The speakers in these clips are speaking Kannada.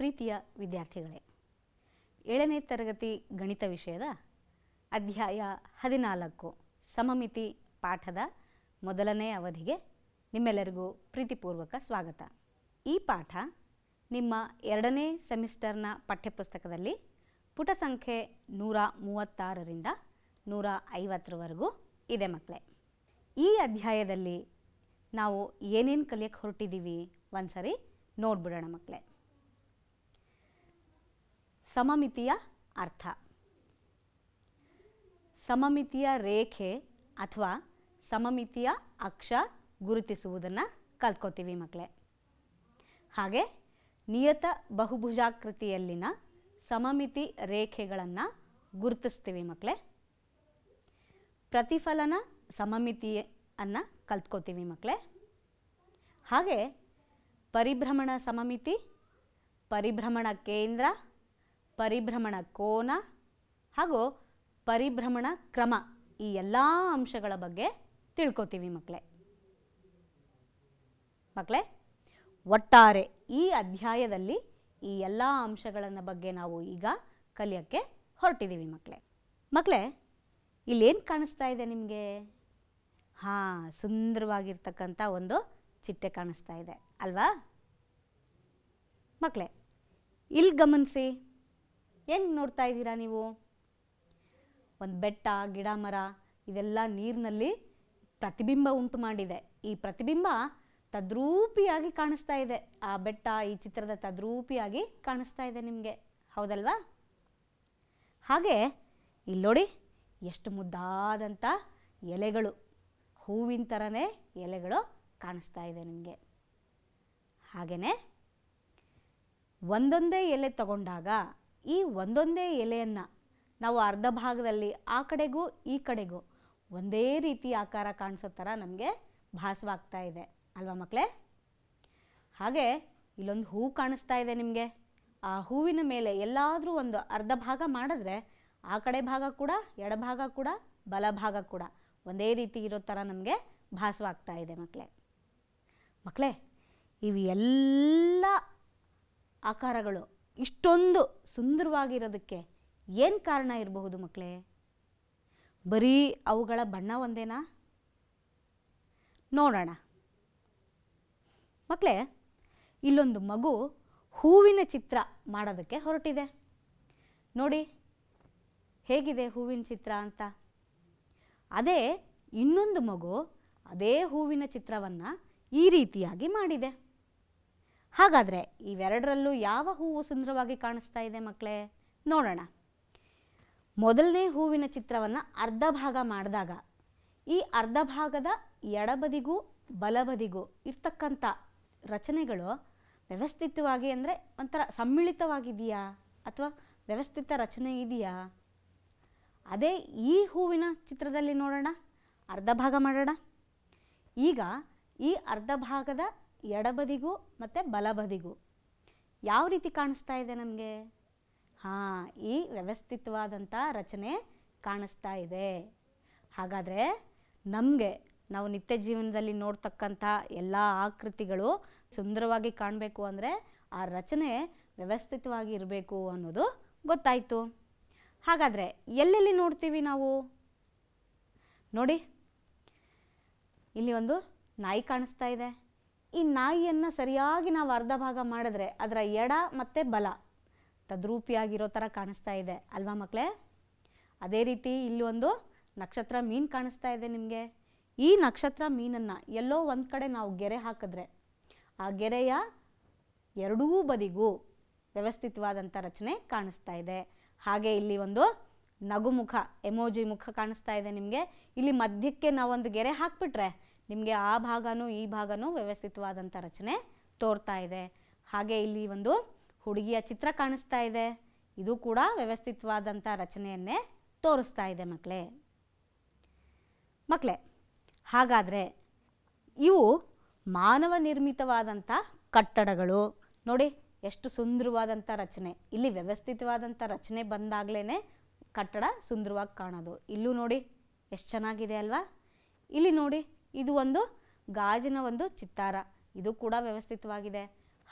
ಪ್ರೀತಿಯ ವಿದ್ಯಾರ್ಥಿಗಳೇ ಏಳನೇ ತರಗತಿ ಗಣಿತ ವಿಷಯದ ಅಧ್ಯಾಯ ಹದಿನಾಲ್ಕು ಸಮಮಿತಿ ಪಾಠದ ಮೊದಲನೇ ಅವಧಿಗೆ ನಿಮ್ಮೆಲ್ಲರಿಗೂ ಪ್ರೀತಿಪೂರ್ವಕ ಸ್ವಾಗತ ಈ ಪಾಠ ನಿಮ್ಮ ಎರಡನೇ ಸೆಮಿಸ್ಟರ್ನ ಪಠ್ಯಪುಸ್ತಕದಲ್ಲಿ ಪುಟ ಸಂಖ್ಯೆ ನೂರ ಮೂವತ್ತಾರರಿಂದ ನೂರ ಐವತ್ತರವರೆಗೂ ಇದೆ ಮಕ್ಕಳೇ ಈ ಅಧ್ಯಾಯದಲ್ಲಿ ನಾವು ಏನೇನು ಕಲಿಯಕ್ಕೆ ಹೊರಟಿದ್ದೀವಿ ಒಂದು ಸರಿ ನೋಡ್ಬಿಡೋಣ ಮಕ್ಕಳೇ ಸಮಮಿತಿಯ ಅರ್ಥ ಸಮಮಿತಿಯ ರೇಖೆ ಅಥವಾ ಸಮಮಿತಿಯ ಅಕ್ಷ ಗುರುತಿಸುವುದನ್ನು ಕಲ್ತ್ಕೋತೀವಿ ಮಕ್ಕಳೇ ಹಾಗೆ ನಿಯತ ಬಹುಭುಜಾಕೃತಿಯಲ್ಲಿನ ಸಮಮಿತಿ ರೇಖೆಗಳನ್ನು ಗುರುತಿಸ್ತೀವಿ ಮಕ್ಕಳೇ ಪ್ರತಿಫಲನ ಸಮಮಿತಿಯನ್ನು ಕಲ್ತ್ಕೋತೀವಿ ಮಕ್ಕಳೇ ಹಾಗೆ ಪರಿಭ್ರಮಣ ಸಮಮಿತಿ ಪರಿಭ್ರಮಣ ಕೇಂದ್ರ ಪರಿಭ್ರಮಣ ಕೋನ ಹಾಗೂ ಪರಿಭ್ರಮಣ ಕ್ರಮ ಈ ಎಲ್ಲ ಅಂಶಗಳ ಬಗ್ಗೆ ತಿಳ್ಕೊತೀವಿ ಮಕ್ಕಳೇ ಮಕ್ಕಳೇ ಒಟ್ಟಾರೆ ಈ ಅಧ್ಯಾಯದಲ್ಲಿ ಈ ಎಲ್ಲ ಅಂಶಗಳನ್ನು ಬಗ್ಗೆ ನಾವು ಈಗ ಕಲಿಯೋಕ್ಕೆ ಹೊರಟಿದ್ದೀವಿ ಮಕ್ಕಳೇ ಮಕ್ಕಳೇ ಇಲ್ಲೇನು ಕಾಣಿಸ್ತಾ ಇದೆ ನಿಮಗೆ ಹಾಂ ಸುಂದರವಾಗಿರ್ತಕ್ಕಂಥ ಒಂದು ಚಿಟ್ಟೆ ಕಾಣಿಸ್ತಾ ಇದೆ ಅಲ್ವಾ ಮಕ್ಕಳೇ ಇಲ್ಲಿ ಗಮನಿಸಿ ಹೆಂಗೆ ನೋಡ್ತಾ ಇದ್ದೀರಾ ನೀವು ಒಂದು ಬೆಟ್ಟ ಗಿಡ ಮರ ಇವೆಲ್ಲ ನೀರಿನಲ್ಲಿ ಪ್ರತಿಬಿಂಬ ಉಂಟು ಮಾಡಿದೆ ಈ ಪ್ರತಿಬಿಂಬ ತದ್ರೂಪಿಯಾಗಿ ಕಾಣಿಸ್ತಾ ಇದೆ ಆ ಬೆಟ್ಟ ಈ ಚಿತ್ರದ ತದ್ರೂಪಿಯಾಗಿ ಕಾಣಿಸ್ತಾ ಇದೆ ನಿಮಗೆ ಹೌದಲ್ವಾ ಹಾಗೆ ಇಲ್ಲಿ ನೋಡಿ ಎಷ್ಟು ಮುದ್ದಾದಂಥ ಎಲೆಗಳು ಹೂವಿನ ಥರನೇ ಎಲೆಗಳು ಕಾಣಿಸ್ತಾ ಇದೆ ನಿಮಗೆ ಹಾಗೆಯೇ ಒಂದೊಂದೇ ಎಲೆ ತಗೊಂಡಾಗ ಈ ಒಂದೊಂದೇ ಎಲೆಯನ್ನು ನಾವು ಅರ್ಧ ಭಾಗದಲ್ಲಿ ಆ ಕಡೆಗೂ ಈ ಕಡೆಗೂ ಒಂದೇ ರೀತಿ ಆಕಾರ ಕಾಣಿಸೋ ಥರ ನಮಗೆ ಭಾಸವಾಗ್ತಾ ಇದೆ ಅಲ್ವಾ ಮಕ್ಕಳೇ ಹಾಗೆ ಇಲ್ಲೊಂದು ಹೂ ಕಾಣಿಸ್ತಾ ಇದೆ ನಿಮಗೆ ಆ ಹೂವಿನ ಮೇಲೆ ಎಲ್ಲಾದರೂ ಒಂದು ಅರ್ಧ ಭಾಗ ಮಾಡಿದ್ರೆ ಆ ಕಡೆ ಭಾಗ ಕೂಡ ಎಡಭಾಗ ಕೂಡ ಬಲಭಾಗ ಕೂಡ ಒಂದೇ ರೀತಿ ಇರೋ ಥರ ನಮಗೆ ಭಾಸವಾಗ್ತಾ ಇದೆ ಮಕ್ಕಳೇ ಮಕ್ಕಳೇ ಇವು ಎಲ್ಲ ಆಕಾರಗಳು ಇಷ್ಟೊಂದು ಸುಂದರವಾಗಿರೋದಕ್ಕೆ ಏನು ಕಾರಣ ಇರಬಹುದು ಮಕ್ಕಳೇ ಬರೀ ಅವುಗಳ ಬಣ್ಣ ಒಂದೇನಾ ನೋಡೋಣ ಮಕ್ಕಳೇ ಇಲ್ಲೊಂದು ಮಗು ಹೂವಿನ ಚಿತ್ರ ಮಾಡೋದಕ್ಕೆ ಹೊರಟಿದೆ ನೋಡಿ ಹೇಗಿದೆ ಹೂವಿನ ಚಿತ್ರ ಅಂತ ಅದೇ ಇನ್ನೊಂದು ಮಗು ಅದೇ ಹೂವಿನ ಚಿತ್ರವನ್ನು ಈ ರೀತಿಯಾಗಿ ಮಾಡಿದೆ ಹಾಗಾದರೆ ಇವೆರಡರಲ್ಲೂ ಯಾವ ಹೂವು ಸುಂದರವಾಗಿ ಕಾಣಿಸ್ತಾ ಇದೆ ಮಕ್ಕಳೇ ನೋಡೋಣ ಮೊದಲನೇ ಹೂವಿನ ಚಿತ್ರವನ್ನು ಅರ್ಧ ಭಾಗ ಮಾಡಿದಾಗ ಈ ಅರ್ಧ ಭಾಗದ ಎಡಬದಿಗೂ ಬಲಬದಿಗೂ ಇರ್ತಕ್ಕಂಥ ರಚನೆಗಳು ವ್ಯವಸ್ಥಿತವಾಗಿ ಅಂದರೆ ಒಂಥರ ಸಮ್ಮಿಳಿತವಾಗಿದೆಯಾ ಅಥವಾ ವ್ಯವಸ್ಥಿತ ರಚನೆ ಇದೆಯಾ ಅದೇ ಈ ಹೂವಿನ ಚಿತ್ರದಲ್ಲಿ ನೋಡೋಣ ಅರ್ಧ ಭಾಗ ಮಾಡೋಣ ಈಗ ಈ ಅರ್ಧ ಭಾಗದ ಎಡಬದಿಗೂ ಮತ್ತು ಬಲಬದಿಗೂ ಯಾವ ರೀತಿ ಕಾಣಿಸ್ತಾ ಇದೆ ನಮಗೆ ಹಾಂ ಈ ವ್ಯವಸ್ಥಿತವಾದಂಥ ರಚನೆ ಕಾಣಿಸ್ತಾ ಇದೆ ಹಾಗಾದರೆ ನಮಗೆ ನಾವು ನಿತ್ಯ ಜೀವನದಲ್ಲಿ ನೋಡ್ತಕ್ಕಂಥ ಎಲ್ಲ ಆಕೃತಿಗಳು ಸುಂದರವಾಗಿ ಕಾಣಬೇಕು ಅಂದರೆ ಆ ರಚನೆ ವ್ಯವಸ್ಥಿತವಾಗಿ ಇರಬೇಕು ಅನ್ನೋದು ಗೊತ್ತಾಯಿತು ಹಾಗಾದರೆ ಎಲ್ಲೆಲ್ಲಿ ನೋಡ್ತೀವಿ ನಾವು ನೋಡಿ ಇಲ್ಲಿ ಒಂದು ನಾಯಿ ಕಾಣಿಸ್ತಾ ಇದೆ ಈ ನಾಯಿಯನ್ನು ಸರಿಯಾಗಿ ನಾವು ಅರ್ಧ ಭಾಗ ಮಾಡಿದ್ರೆ ಅದರ ಎಡ ಮತ್ತು ಬಲ ತದ್ರೂಪಿಯಾಗಿರೋ ಥರ ಕಾಣಿಸ್ತಾ ಇದೆ ಅಲ್ವಾ ಮಕ್ಕಳೇ ಅದೇ ರೀತಿ ಇಲ್ಲಿ ಒಂದು ನಕ್ಷತ್ರ ಮೀನು ಕಾಣಿಸ್ತಾ ಇದೆ ನಿಮಗೆ ಈ ನಕ್ಷತ್ರ ಮೀನನ್ನು ಎಲ್ಲೋ ಒಂದು ಕಡೆ ನಾವು ಗೆರೆ ಹಾಕಿದ್ರೆ ಆ ಗೆರೆಯ ಎರಡೂ ಬದಿಗೂ ವ್ಯವಸ್ಥಿತವಾದಂಥ ರಚನೆ ಕಾಣಿಸ್ತಾ ಇದೆ ಹಾಗೆ ಇಲ್ಲಿ ಒಂದು ನಗುಮುಖ ಎಮೋಜಿ ಮುಖ ಕಾಣಿಸ್ತಾ ಇದೆ ನಿಮಗೆ ಇಲ್ಲಿ ಮಧ್ಯಕ್ಕೆ ನಾವೊಂದು ಗೆರೆ ಹಾಕ್ಬಿಟ್ರೆ ನಿಮಗೆ ಆ ಭಾಗನೂ ಈ ಭಾಗನೂ ವ್ಯವಸ್ಥಿತವಾದಂಥ ರಚನೆ ತೋರ್ತಾ ಇದೆ ಹಾಗೆ ಇಲ್ಲಿ ಒಂದು ಹುಡುಗಿಯ ಚಿತ್ರ ಕಾಣಿಸ್ತಾ ಇದೆ ಇದು ಕೂಡ ವ್ಯವಸ್ಥಿತವಾದಂಥ ರಚನೆಯನ್ನೇ ತೋರಿಸ್ತಾ ಇದೆ ಮಕ್ಕಳೇ ಮಕ್ಕಳೇ ಹಾಗಾದರೆ ಇವು ಮಾನವ ನಿರ್ಮಿತವಾದಂಥ ಕಟ್ಟಡಗಳು ನೋಡಿ ಎಷ್ಟು ಸುಂದರವಾದಂಥ ರಚನೆ ಇಲ್ಲಿ ವ್ಯವಸ್ಥಿತವಾದಂಥ ರಚನೆ ಬಂದಾಗಲೇ ಕಟ್ಟಡ ಸುಂದರವಾಗಿ ಕಾಣೋದು ಇಲ್ಲೂ ನೋಡಿ ಎಷ್ಟು ಚೆನ್ನಾಗಿದೆ ಅಲ್ವಾ ಇಲ್ಲಿ ನೋಡಿ ಇದು ಒಂದು ಗಾಜಿನ ಒಂದು ಚಿತ್ತಾರ ಇದು ಕೂಡ ವ್ಯವಸ್ಥಿತವಾಗಿದೆ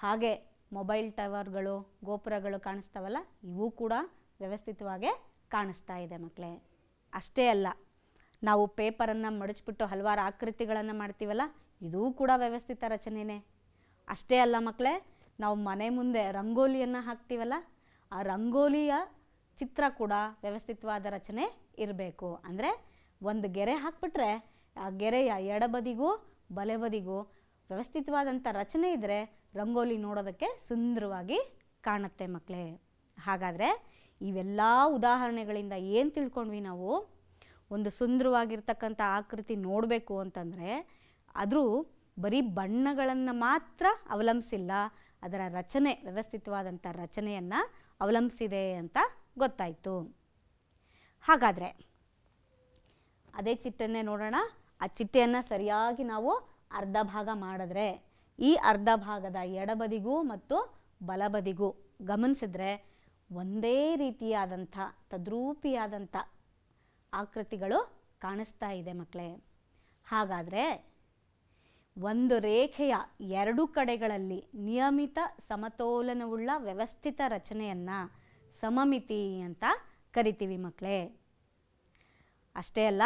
ಹಾಗೆ ಮೊಬೈಲ್ ಟವರ್ಗಳು ಗೋಪುರಗಳು ಕಾಣಿಸ್ತಾವಲ್ಲ ಇವು ಕೂಡ ವ್ಯವಸ್ಥಿತವಾಗೇ ಕಾಣಿಸ್ತಾ ಇದೆ ಮಕ್ಕಳೇ ಅಷ್ಟೇ ಅಲ್ಲ ನಾವು ಪೇಪರನ್ನು ಮಡಚಿಬಿಟ್ಟು ಹಲವಾರು ಆಕೃತಿಗಳನ್ನು ಮಾಡ್ತೀವಲ್ಲ ಇದೂ ಕೂಡ ವ್ಯವಸ್ಥಿತ ರಚನೆಯೇ ಅಷ್ಟೇ ಅಲ್ಲ ಮಕ್ಕಳೇ ನಾವು ಮನೆ ಮುಂದೆ ರಂಗೋಲಿಯನ್ನು ಹಾಕ್ತೀವಲ್ಲ ಆ ರಂಗೋಲಿಯ ಚಿತ್ರ ಕೂಡ ವ್ಯವಸ್ಥಿತವಾದ ರಚನೆ ಇರಬೇಕು ಅಂದರೆ ಒಂದು ಗೆರೆ ಹಾಕ್ಬಿಟ್ರೆ ಆ ಗೆರೆಯ ಎಡಬದಿಗೂ ಬಲೆಬದಿಗೂ ವ್ಯವಸ್ಥಿತವಾದಂಥ ರಚನೆ ಇದ್ದರೆ ರಂಗೋಲಿ ನೋಡೋದಕ್ಕೆ ಸುಂದರವಾಗಿ ಕಾಣುತ್ತೆ ಮಕ್ಕಳೇ ಹಾಗಾದರೆ ಇವೆಲ್ಲ ಉದಾಹರಣೆಗಳಿಂದ ಏನು ತಿಳ್ಕೊಂಡ್ವಿ ನಾವು ಒಂದು ಸುಂದರವಾಗಿರ್ತಕ್ಕಂಥ ಆಕೃತಿ ನೋಡಬೇಕು ಅಂತಂದರೆ ಆದರೂ ಬರೀ ಬಣ್ಣಗಳನ್ನು ಮಾತ್ರ ಅವಲಂಬಿಸಿಲ್ಲ ಅದರ ರಚನೆ ವ್ಯವಸ್ಥಿತವಾದಂಥ ರಚನೆಯನ್ನು ಅವಲಂಬಿಸಿದೆ ಅಂತ ಗೊತ್ತಾಯಿತು ಹಾಗಾದರೆ ಅದೇ ಚಿತ್ರನೇ ನೋಡೋಣ ಆ ಚಿಟ್ಟೆಯನ್ನು ಸರಿಯಾಗಿ ನಾವು ಅರ್ಧ ಭಾಗ ಮಾಡಿದ್ರೆ ಈ ಅರ್ಧ ಭಾಗದ ಎಡಬದಿಗೂ ಮತ್ತು ಬಲಬದಿಗೂ ಗಮನಿಸಿದ್ರೆ ಒಂದೇ ರೀತಿಯಾದಂಥ ತದ್ರೂಪಿಯಾದಂಥ ಆಕೃತಿಗಳು ಕಾಣಿಸ್ತಾ ಇದೆ ಮಕ್ಕಳೇ ಹಾಗಾದರೆ ಒಂದು ರೇಖೆಯ ಎರಡು ಕಡೆಗಳಲ್ಲಿ ನಿಯಮಿತ ಸಮತೋಲನವುಳ್ಳ ವ್ಯವಸ್ಥಿತ ರಚನೆಯನ್ನು ಸಮಮಿತಿ ಅಂತ ಕರಿತೀವಿ ಮಕ್ಕಳೇ ಅಷ್ಟೇ ಅಲ್ಲ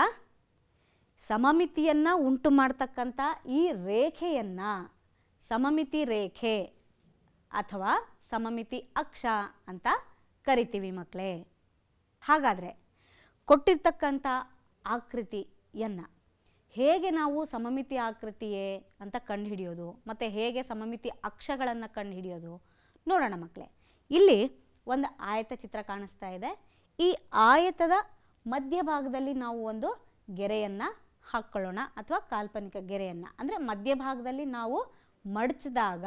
ಸಮಮಿತಿಯನ್ನು ಉಂಟು ಮಾಡ್ತಕ್ಕಂಥ ಈ ರೇಖೆಯನ್ನು ಸಮಮಿತಿ ರೇಖೆ ಅಥವಾ ಸಮಮಿತಿ ಅಕ್ಷ ಅಂತ ಕರಿತೀವಿ ಮಕ್ಕಳೇ ಹಾಗಾದರೆ ಕೊಟ್ಟಿರ್ತಕ್ಕಂಥ ಆಕೃತಿಯನ್ನು ಹೇಗೆ ನಾವು ಸಮಮಿತಿ ಆಕೃತಿಯೇ ಅಂತ ಕಂಡುಹಿಡಿಯೋದು ಮತ್ತು ಹೇಗೆ ಸಮಮಿತಿ ಅಕ್ಷಗಳನ್ನು ಕಂಡುಹಿಡಿಯೋದು ನೋಡೋಣ ಮಕ್ಕಳೇ ಇಲ್ಲಿ ಒಂದು ಆಯತ ಚಿತ್ರ ಕಾಣಿಸ್ತಾ ಇದೆ ಈ ಆಯತದ ಮಧ್ಯಭಾಗದಲ್ಲಿ ನಾವು ಒಂದು ಗೆರೆಯನ್ನು ಹಾಕ್ಕೊಳ್ಳೋಣ ಅಥವಾ ಕಾಲ್ಪನಿಕ ಗೆರೆಯನ್ನು ಅಂದರೆ ಮಧ್ಯಭಾಗದಲ್ಲಿ ನಾವು ಮಡಚಿದಾಗ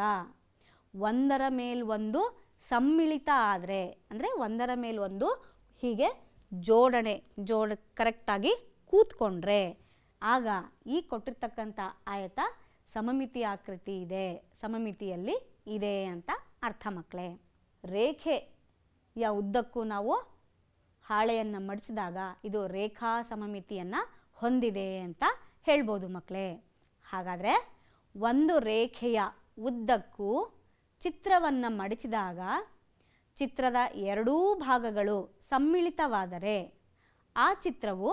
ಒಂದರ ಮೇಲೊಂದು ಸಮ್ಮಿಳಿತ ಆದರೆ ಅಂದರೆ ಒಂದರ ಮೇಲೊಂದು ಹೀಗೆ ಜೋಡಣೆ ಜೋಡ ಕರೆಕ್ಟಾಗಿ ಕೂತ್ಕೊಂಡ್ರೆ ಆಗ ಈ ಕೊಟ್ಟಿರ್ತಕ್ಕಂಥ ಆಯತ ಸಮಮಿತಿ ಆಕೃತಿ ಇದೆ ಸಮಮಿತಿಯಲ್ಲಿ ಇದೆ ಅಂತ ಅರ್ಥ ಮಕ್ಕಳೇ ರೇಖೆಯ ಉದ್ದಕ್ಕೂ ನಾವು ಹಾಳೆಯನ್ನು ಮಡಿಸಿದಾಗ ಇದು ರೇಖಾ ಸಮಮಿತಿಯನ್ನು ಹೊಂದಿದೆ ಅಂತ ಹೇಳ್ಬೋದು ಮಕ್ಕಳೇ ಹಾಗಾದರೆ ಒಂದು ರೇಖೆಯ ಉದ್ದಕ್ಕೂ ಚಿತ್ರವನ್ನು ಮಡಚಿದಾಗ ಚಿತ್ರದ ಎರಡೂ ಭಾಗಗಳು ಸಮ್ಮಿಳಿತವಾದರೆ ಆ ಚಿತ್ರವು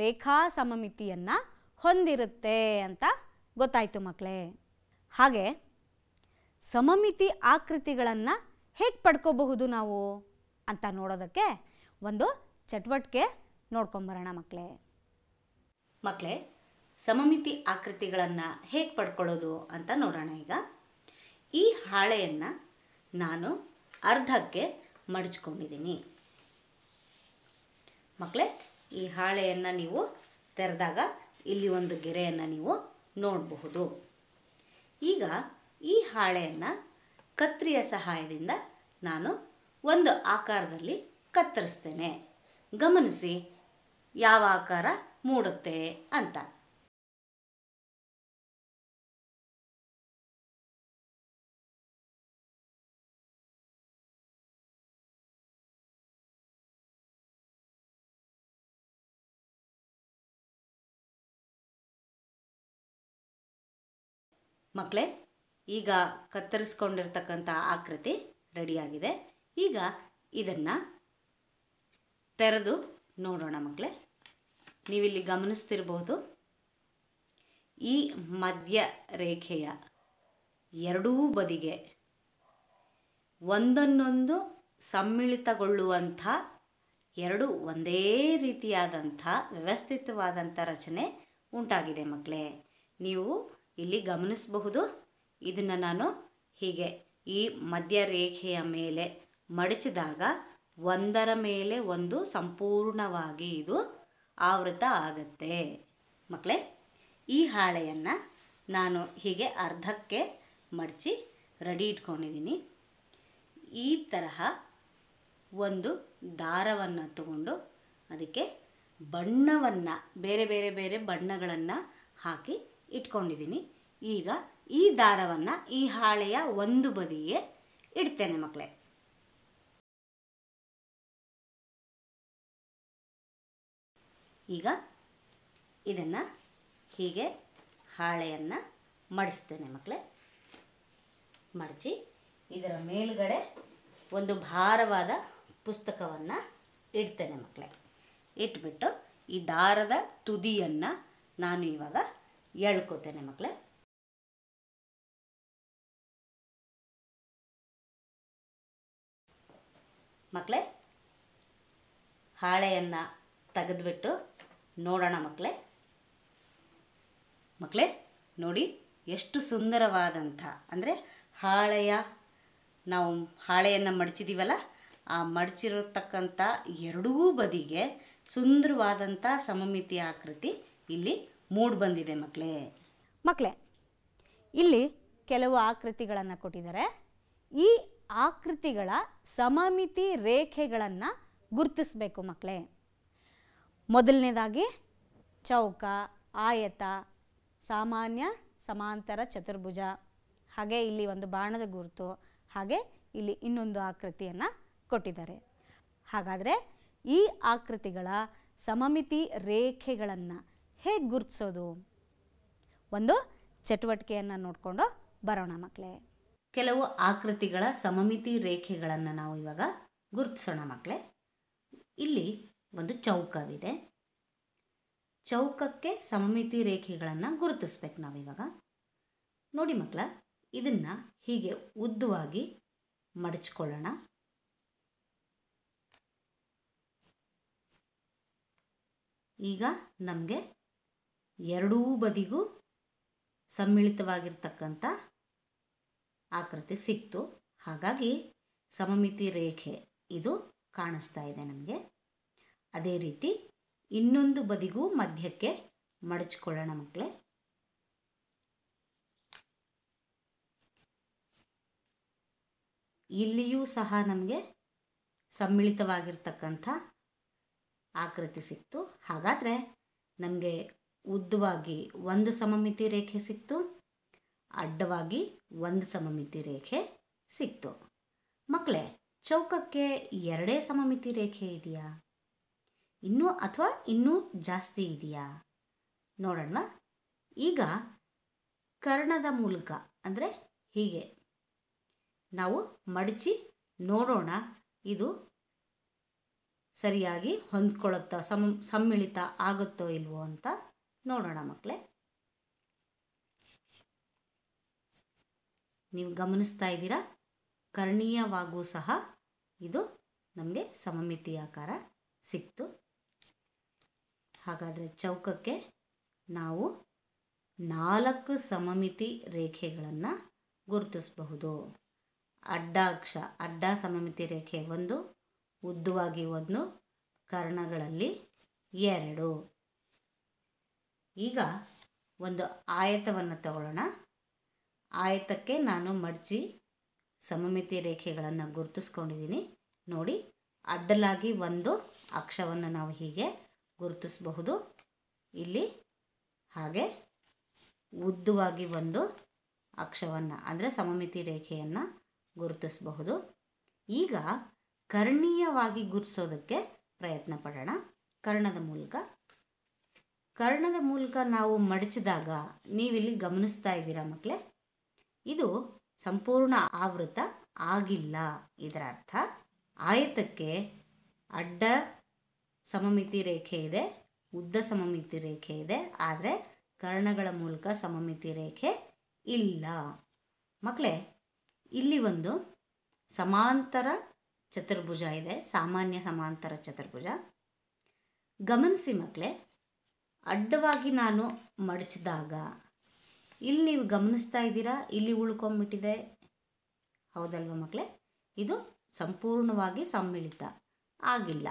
ರೇಖಾ ಸಮಮಿತಿಯನ್ನು ಹೊಂದಿರುತ್ತೆ ಅಂತ ಗೊತ್ತಾಯಿತು ಮಕ್ಕಳೇ ಹಾಗೆ ಸಮಮಿತಿ ಆಕೃತಿಗಳನ್ನು ಹೇಗೆ ಪಡ್ಕೋಬಹುದು ನಾವು ಅಂತ ನೋಡೋದಕ್ಕೆ ಒಂದು ಚಟುವಟಿಕೆ ನೋಡ್ಕೊಂಬರೋಣ ಮಕ್ಕಳೇ ಮಕ್ಕಳೇ ಸಮಮಿತಿ ಆಕೃತಿಗಳನ್ನು ಹೇಗೆ ಪಡ್ಕೊಳ್ಳೋದು ಅಂತ ನೋಡೋಣ ಈಗ ಈ ಹಾಳೆಯನ್ನು ನಾನು ಅರ್ಧಕ್ಕೆ ಮಡಚ್ಕೊಂಡಿದ್ದೀನಿ ಮಕ್ಕಳೇ ಈ ಹಾಳೆಯನ್ನು ನೀವು ತೆರೆದಾಗ ಇಲ್ಲಿ ಒಂದು ಗೆರೆಯನ್ನು ನೀವು ನೋಡಬಹುದು ಈಗ ಈ ಹಾಳೆಯನ್ನು ಕತ್ರಿಯ ಸಹಾಯದಿಂದ ನಾನು ಒಂದು ಆಕಾರದಲ್ಲಿ ಕತ್ತರಿಸ್ತೇನೆ ಗಮನಿಸಿ ಯಾವ ಆಕಾರ ಮೂಡುತ್ತೆ ಅಂತ ಮಕ್ಕಳೇ ಈಗ ಕತ್ತರಿಸ್ಕೊಂಡಿರ್ತಕ್ಕಂಥ ಆಕೃತಿ ರೆಡಿಯಾಗಿದೆ ಈಗ ಇದನ್ನು ತೆರೆದು ನೋಡೋಣ ಮಕ್ಕಳೇ ನೀವಿಲ್ಲಿ ಗಮನಿಸ್ತಿರ್ಬೋದು ಈ ಮಧ್ಯ ರೇಖೆಯ ಎರಡೂ ಬದಿಗೆ ಒಂದನ್ನೊಂದು ಸಮ್ಮಿಳಿತಗೊಳ್ಳುವಂಥ ಎರಡು ಒಂದೇ ರೀತಿಯಾದಂಥ ವ್ಯವಸ್ಥಿತವಾದಂಥ ರಚನೆ ಉಂಟಾಗಿದೆ ಮಕ್ಕಳೇ ನೀವು ಇಲ್ಲಿ ಗಮನಿಸಬಹುದು ಇದನ್ನು ನಾನು ಹೀಗೆ ಈ ಮಧ್ಯ ರೇಖೆಯ ಮೇಲೆ ಮಡಚಿದಾಗ ಒಂದರ ಮೇಲೆ ಒಂದು ಸಂಪೂರ್ಣವಾಗಿ ಇದು ಆವೃತ ಆಗುತ್ತೆ ಮಕ್ಕಳೇ ಈ ಹಾಳೆಯನ್ನು ನಾನು ಹೀಗೆ ಅರ್ಧಕ್ಕೆ ಮಡಚಿ ರೆಡಿ ಇಟ್ಕೊಂಡಿದ್ದೀನಿ ಈ ತರಹ ಒಂದು ದಾರವನ್ನು ತಗೊಂಡು ಅದಕ್ಕೆ ಬಣ್ಣವನ್ನು ಬೇರೆ ಬೇರೆ ಬೇರೆ ಬಣ್ಣಗಳನ್ನು ಹಾಕಿ ಇಟ್ಕೊಂಡಿದ್ದೀನಿ ಈಗ ಈ ದಾರವನ್ನು ಈ ಹಾಳೆಯ ಒಂದು ಬದಿಗೆ ಇಡ್ತೇನೆ ಮಕ್ಕಳೇ ಈಗ ಇದನ್ನು ಹೀಗೆ ಹಾಳೆಯನ್ನು ಮಡಿಸ್ತೇನೆ ಮಕ್ಕಳೇ ಮಡಚಿ ಇದರ ಮೇಲುಗಡೆ ಒಂದು ಭಾರವಾದ ಪುಸ್ತಕವನ್ನು ಇಡ್ತೇನೆ ಮಕ್ಕಳೇ ಇಟ್ಬಿಟ್ಟು ಈ ದಾರದ ತುದಿಯನ್ನು ನಾನು ಇವಾಗ ಎಳ್ಕೋತೇನೆ ಮಕ್ಕಳೇ ಮಕ್ಕಳೇ ಹಾಳೆಯನ್ನು ತೆಗೆದ್ಬಿಟ್ಟು ನೋಡೋಣ ಮಕ್ಕಳೇ ಮಕ್ಕಳೇ ನೋಡಿ ಎಷ್ಟು ಸುಂದರವಾದಂಥ ಅಂದರೆ ಹಾಳೆಯ ನಾವು ಹಾಳೆಯನ್ನು ಮಡಚಿದ್ದೀವಲ್ಲ ಆ ಮಡಚಿರತಕ್ಕಂಥ ಎರಡೂ ಬದಿಗೆ ಸುಂದರವಾದಂಥ ಸಮಮಿತಿ ಆಕೃತಿ ಇಲ್ಲಿ ಮೂಡಿ ಬಂದಿದೆ ಮಕ್ಕಳೇ ಮಕ್ಕಳೇ ಇಲ್ಲಿ ಕೆಲವು ಆಕೃತಿಗಳನ್ನು ಕೊಟ್ಟಿದ್ದಾರೆ ಈ ಆಕೃತಿಗಳ ಸಮಮಿತಿ ರೇಖೆಗಳನ್ನು ಗುರುತಿಸಬೇಕು ಮಕ್ಕಳೇ ಮೊದಲನೇದಾಗಿ ಚೌಕ ಆಯತ ಸಾಮಾನ್ಯ ಸಮಾಂತರ ಚತುರ್ಭುಜ ಹಾಗೆ ಇಲ್ಲಿ ಒಂದು ಬಾಣದ ಗುರುತು ಹಾಗೆ ಇಲ್ಲಿ ಇನ್ನೊಂದು ಆಕೃತಿಯನ್ನು ಕೊಟ್ಟಿದ್ದಾರೆ ಹಾಗಾದರೆ ಈ ಆಕೃತಿಗಳ ಸಮಮಿತಿ ರೇಖೆಗಳನ್ನು ಹೇಗೆ ಗುರುತಿಸೋದು ಒಂದು ಚಟುವಟಿಕೆಯನ್ನು ನೋಡಿಕೊಂಡು ಬರೋಣ ಮಕ್ಕಳೇ ಕೆಲವು ಆಕೃತಿಗಳ ಸಮಮಿತಿ ರೇಖೆಗಳನ್ನು ನಾವು ಇವಾಗ ಗುರುತಿಸೋಣ ಮಕ್ಕಳೇ ಇಲ್ಲಿ ಒಂದು ಚೌಕವಿದೆ ಚೌಕಕ್ಕೆ ಸಮಮಿತಿ ರೇಖೆಗಳನ್ನು ಗುರುತಿಸ್ಬೇಕು ನಾವಿವಾಗ ನೋಡಿ ಮಕ್ಕಳ ಇದನ್ನು ಹೀಗೆ ಉದ್ದವಾಗಿ ಮಡಚ್ಕೊಳ್ಳೋಣ ಈಗ ನಮಗೆ ಎರಡೂ ಬದಿಗೂ ಸಮ್ಮಿಳಿತವಾಗಿರ್ತಕ್ಕಂಥ ಆಕೃತಿ ಸಿಕ್ತು ಹಾಗಾಗಿ ಸಮಮಿತಿ ರೇಖೆ ಇದು ಕಾಣಿಸ್ತಾ ಇದೆ ನಮಗೆ ಅದೇ ರೀತಿ ಇನ್ನೊಂದು ಬದಿಗೂ ಮಧ್ಯಕ್ಕೆ ಮಡಚ್ಕೊಳ್ಳೋಣ ಮಕ್ಕಳೇ ಇಲ್ಲಿಯೂ ಸಹ ನಮಗೆ ಸಮ್ಮಿಳಿತವಾಗಿರ್ತಕ್ಕಂಥ ಆಕೃತಿ ಸಿಕ್ತು ಹಾಗಾದರೆ ನಮಗೆ ಉದ್ದವಾಗಿ ಒಂದು ಸಮಮಿತಿ ರೇಖೆ ಸಿಕ್ತು ಅಡ್ಡವಾಗಿ ಒಂದು ಸಮಮಿತಿ ರೇಖೆ ಸಿಕ್ತು ಮಕ್ಕಳೇ ಚೌಕಕ್ಕೆ ಎರಡೇ ಸಮಮಿತಿ ರೇಖೆ ಇದೆಯಾ ಇನ್ನೂ ಅಥವಾ ಇನ್ನೂ ಜಾಸ್ತಿ ಇದೆಯಾ ನೋಡೋಣ ಈಗ ಕರ್ಣದ ಮೂಲಕ ಅಂದರೆ ಹೀಗೆ ನಾವು ಮಡಚಿ ನೋಡೋಣ ಇದು ಸರಿಯಾಗಿ ಹೊಂದ್ಕೊಳ್ಳುತ್ತಾ ಸಮ್ ಸಮ್ಮಿಳಿತ ಆಗುತ್ತೋ ಇಲ್ವೋ ಅಂತ ನೋಡೋಣ ಮಕ್ಕಳೇ ನೀವು ಗಮನಿಸ್ತಾ ಇದ್ದೀರಾ ಕರ್ಣೀಯವಾಗೂ ಸಹ ಇದು ನಮಗೆ ಸಮಮಿತಿ ಆಕಾರ ಸಿಕ್ತು ಹಾಗಾದರೆ ಚೌಕಕ್ಕೆ ನಾವು ನಾಲ್ಕು ಸಮಮಿತಿ ರೇಖೆಗಳನ್ನು ಗುರುತಿಸಬಹುದು ಅಡ್ಡಾಕ್ಷ ಅಡ್ಡ ಸಮಮಿತಿ ರೇಖೆ ಒಂದು ಉದ್ದವಾಗಿ ಒಂದು ಕರ್ಣಗಳಲ್ಲಿ ಎರಡು ಈಗ ಒಂದು ಆಯತವನ್ನು ತಗೊಳ್ಳೋಣ ಆಯತಕ್ಕೆ ನಾನು ಮಡ್ಜಿ ಸಮಮಿತಿ ರೇಖೆಗಳನ್ನು ಗುರುತಿಸ್ಕೊಂಡಿದ್ದೀನಿ ನೋಡಿ ಅಡ್ಡಲಾಗಿ ಒಂದು ಅಕ್ಷವನ್ನು ನಾವು ಹೀಗೆ ಗುರುತಿಸಬಹುದು ಇಲ್ಲಿ ಹಾಗೆ ಉದ್ದವಾಗಿ ಒಂದು ಅಕ್ಷವನ್ನು ಅಂದರೆ ಸಮಮಿತಿ ರೇಖೆಯನ್ನು ಗುರುತಿಸಬಹುದು ಈಗ ಕರ್ಣೀಯವಾಗಿ ಗುರುತಿಸೋದಕ್ಕೆ ಪ್ರಯತ್ನ ಪಡೋಣ ಕರ್ಣದ ಮೂಲಕ ಕರ್ಣದ ಮೂಲಕ ನಾವು ಮಡಚಿದಾಗ ನೀವಿಲ್ಲಿ ಗಮನಿಸ್ತಾ ಇದ್ದೀರಾ ಮಕ್ಕಳೇ ಇದು ಸಂಪೂರ್ಣ ಆವೃತ ಆಗಿಲ್ಲ ಇದರ ಅರ್ಥ ಆಯತಕ್ಕೆ ಅಡ್ಡ ಸಮಮಿತಿ ರೇಖೆ ಇದೆ ಉದ್ದ ಸಮಮಿತಿ ರೇಖೆ ಇದೆ ಆದರೆ ಕರ್ಣಗಳ ಮೂಲಕ ಸಮಮಿತಿ ರೇಖೆ ಇಲ್ಲ ಮಕ್ಕಳೇ ಇಲ್ಲಿ ಒಂದು ಸಮಾಂತರ ಚತುರ್ಭುಜ ಇದೆ ಸಾಮಾನ್ಯ ಸಮಾಂತರ ಚತುರ್ಭುಜ ಗಮನಿಸಿ ಮಕ್ಕಳೇ ಅಡ್ಡವಾಗಿ ನಾನು ಮಡಚಿದಾಗ ಇಲ್ಲಿ ನೀವು ಗಮನಿಸ್ತಾ ಇದ್ದೀರಾ ಇಲ್ಲಿ ಉಳ್ಕೊಂಬಿಟ್ಟಿದೆ ಹೌದಲ್ವ ಮಕ್ಕಳೇ ಇದು ಸಂಪೂರ್ಣವಾಗಿ ಸಮ್ಮಿಳಿತ ಆಗಿಲ್ಲ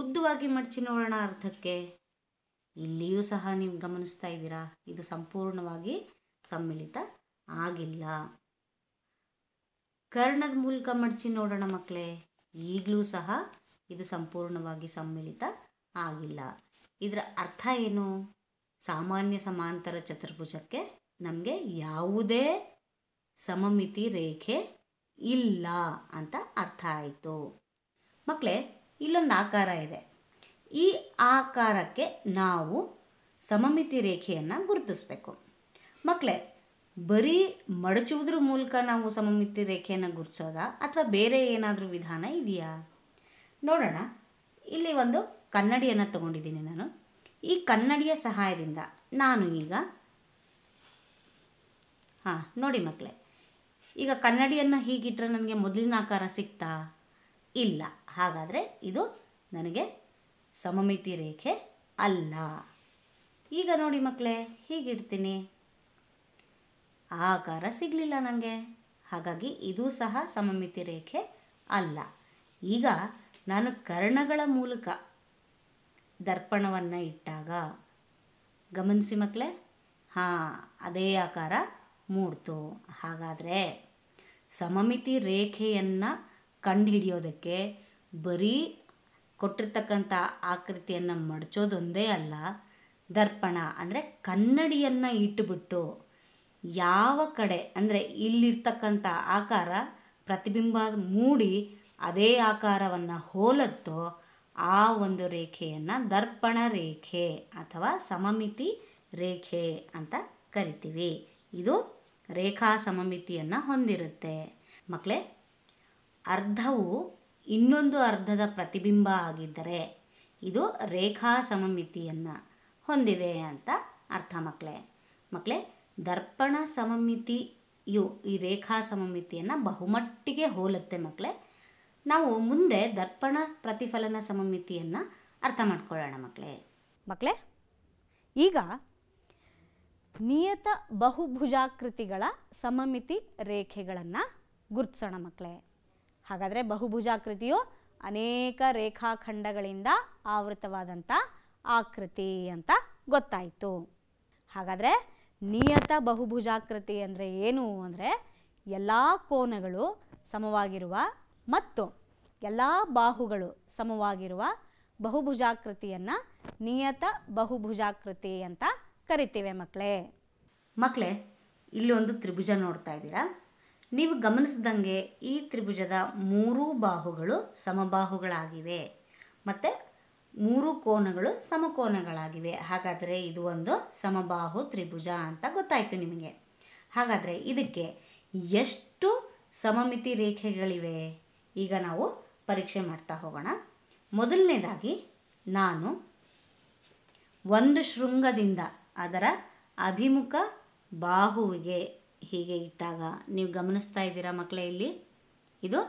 ಉದ್ದವಾಗಿ ಮಡಚಿ ನೋಡೋಣ ಅರ್ಧಕ್ಕೆ ಇಲ್ಲಿಯೂ ಸಹ ನೀವು ಗಮನಿಸ್ತಾ ಇದ್ದೀರಾ ಇದು ಸಂಪೂರ್ಣವಾಗಿ ಸಮ್ಮಿಳಿತ ಆಗಿಲ್ಲ ಕರ್ಣದ ಮೂಲಕ ಮಡಚಿ ನೋಡೋಣ ಮಕ್ಕಳೇ ಈಗಲೂ ಸಹ ಇದು ಸಂಪೂರ್ಣವಾಗಿ ಸಮ್ಮಿಳಿತ ಆಗಿಲ್ಲ ಇದರ ಅರ್ಥ ಏನು ಸಾಮಾನ್ಯ ಸಮಾಂತರ ಚತುರ್ಭುಜಕ್ಕೆ ನಮಗೆ ಯಾವುದೇ ಸಮಮಿತಿ ರೇಖೆ ಇಲ್ಲ ಅಂತ ಅರ್ಥ ಆಯಿತು ಮಕ್ಕಳೇ ಇಲ್ಲೊಂದು ಆಕಾರ ಇದೆ ಈ ಆಕಾರಕ್ಕೆ ನಾವು ಸಮಮಿತಿ ರೇಖೆಯನ್ನು ಗುರುತಿಸ್ಬೇಕು ಮಕ್ಕಳೇ ಬರೀ ಮಡಚುವುದ್ರ ಮೂಲಕ ನಾವು ಸಮಮಿತಿ ರೇಖೆಯನ್ನು ಗುರುತಿಸೋದಾ ಅಥವಾ ಬೇರೆ ಏನಾದರೂ ವಿಧಾನ ಇದೆಯಾ ನೋಡೋಣ ಇಲ್ಲಿ ಒಂದು ಕನ್ನಡಿಯನ್ನು ತಗೊಂಡಿದ್ದೀನಿ ನಾನು ಈ ಕನ್ನಡಿಯ ಸಹಾಯದಿಂದ ನಾನು ಈಗ ಹಾಂ ನೋಡಿ ಮಕ್ಕಳೇ ಈಗ ಕನ್ನಡಿಯನ್ನು ಹೀಗಿಟ್ಟರೆ ನನಗೆ ಮೊದಲಿನ ಆಕಾರ ಸಿಗ್ತಾ ಇಲ್ಲ ಹಾಗಾದರೆ ಇದು ನನಗೆ ಸಮಮಿತಿ ರೇಖೆ ಅಲ್ಲ ಈಗ ನೋಡಿ ಮಕ್ಕಳೇ ಹೀಗಿಡ್ತೀನಿ ಆಕಾರ ಸಿಗಲಿಲ್ಲ ನನಗೆ ಹಾಗಾಗಿ ಇದು ಸಹ ಸಮಮಿತಿ ರೇಖೆ ಅಲ್ಲ ಈಗ ನಾನು ಕರ್ಣಗಳ ಮೂಲಕ ದರ್ಪಣವನ್ನು ಇಟ್ಟಾಗ ಗಮನಿಸಿ ಮಕ್ಕಳೇ ಹಾಂ ಅದೇ ಆಕಾರ ಮೂಡ್ತು ಹಾಗಾದರೆ ಸಮಮಿತಿ ರೇಖೆಯನ್ನು ಕಂಡುಹಿಡಿಯೋದಕ್ಕೆ ಬರೀ ಕೊಟ್ಟಿರ್ತಕ್ಕಂಥ ಆಕೃತಿಯನ್ನು ಮಡಚೋದೊಂದೇ ಅಲ್ಲ ದರ್ಪಣ ಅಂದರೆ ಕನ್ನಡಿಯನ್ನು ಇಟ್ಟುಬಿಟ್ಟು ಯಾವ ಕಡೆ ಅಂದರೆ ಇಲ್ಲಿರ್ತಕ್ಕಂಥ ಆಕಾರ ಪ್ರತಿಬಿಂಬ ಮೂಡಿ ಅದೇ ಆಕಾರವನ್ನು ಹೋಲತ್ತೋ ಆ ಒಂದು ರೇಖೆಯನ್ನು ದರ್ಪಣ ರೇಖೆ ಅಥವಾ ಸಮಮಿತಿ ರೇಖೆ ಅಂತ ಕರಿತೀವಿ ಇದು ರೇಖಾ ಸಮಮಿತಿಯನ್ನು ಹೊಂದಿರುತ್ತೆ ಮಕ್ಕಳೇ ಅರ್ಧವು ಇನ್ನೊಂದು ಅರ್ಧದ ಪ್ರತಿಬಿಂಬ ಆಗಿದ್ದರೆ ಇದು ರೇಖಾ ಸಮಮಿತಿಯನ್ನು ಹೊಂದಿದೆ ಅಂತ ಅರ್ಥ ಮಕ್ಕಳೇ ಮಕ್ಕಳೇ ದರ್ಪಣ ಸಮಮಿತಿಯು ಈ ರೇಖಾ ಸಮಮಿತಿಯನ್ನು ಬಹುಮಟ್ಟಿಗೆ ಹೋಲುತ್ತೆ ಮಕ್ಕಳೇ ನಾವು ಮುಂದೆ ದರ್ಪಣ ಪ್ರತಿಫಲನ ಸಮಮಿತಿಯನ್ನು ಅರ್ಥ ಮಾಡ್ಕೊಳ್ಳೋಣ ಮಕ್ಕಳೇ ಮಕ್ಕಳೇ ಈಗ ನಿಯತ ಬಹುಭುಜಾಕೃತಿಗಳ ಸಮಮಿತಿ ರೇಖೆಗಳನ್ನು ಗುರುತಿಸೋಣ ಮಕ್ಕಳೇ ಹಾಗಾದರೆ ಬಹುಭುಜಾಕೃತಿಯು ಅನೇಕ ರೇಖಾಖಂಡಗಳಿಂದ ಆವೃತವಾದಂಥ ಆಕೃತಿ ಅಂತ ಗೊತ್ತಾಯಿತು ಹಾಗಾದರೆ ನಿಯತ ಬಹುಭುಜಾಕೃತಿ ಅಂದರೆ ಏನು ಅಂದರೆ ಎಲ್ಲ ಕೋನಗಳು ಸಮವಾಗಿರುವ ಮತ್ತು ಎಲ್ಲ ಬಾಹುಗಳು ಸಮವಾಗಿರುವ ಬಹುಭುಜಾಕೃತಿಯನ್ನು ನಿಯತ ಬಹುಭುಜಾಕೃತಿ ಅಂತ ಕರಿತೀವಿ ಮಕ್ಕಳೇ ಮಕ್ಕಳೇ ಇಲ್ಲಿ ಒಂದು ತ್ರಿಭುಜ ನೋಡ್ತಾ ಇದ್ದೀರಾ ನೀವು ಗಮನಿಸ್ದಂಗೆ ಈ ತ್ರಿಭುಜದ ಮೂರೂ ಬಾಹುಗಳು ಸಮಬಾಹುಗಳಾಗಿವೆ ಮತ್ತು ಮೂರು ಕೋನಗಳು ಸಮಕೋನಗಳಾಗಿವೆ ಹಾಗಾದರೆ ಇದು ಒಂದು ಸಮಬಾಹು ತ್ರಿಭುಜ ಅಂತ ಗೊತ್ತಾಯಿತು ನಿಮಗೆ ಹಾಗಾದರೆ ಇದಕ್ಕೆ ಎಷ್ಟು ಸಮಮಿತಿ ರೇಖೆಗಳಿವೆ ಈಗ ನಾವು ಪರೀಕ್ಷೆ ಮಾಡ್ತಾ ಹೋಗೋಣ ಮೊದಲನೇದಾಗಿ ನಾನು ಒಂದು ಶೃಂಗದಿಂದ ಅದರ ಅಭಿಮುಖ ಬಾಹುವಿಗೆ ಹೀಗೆ ಇಟ್ಟಾಗ ನೀವು ಗಮನಿಸ್ತಾ ಇದ್ದೀರಾ ಮಕ್ಕಳೇ ಇಲ್ಲಿ ಇದು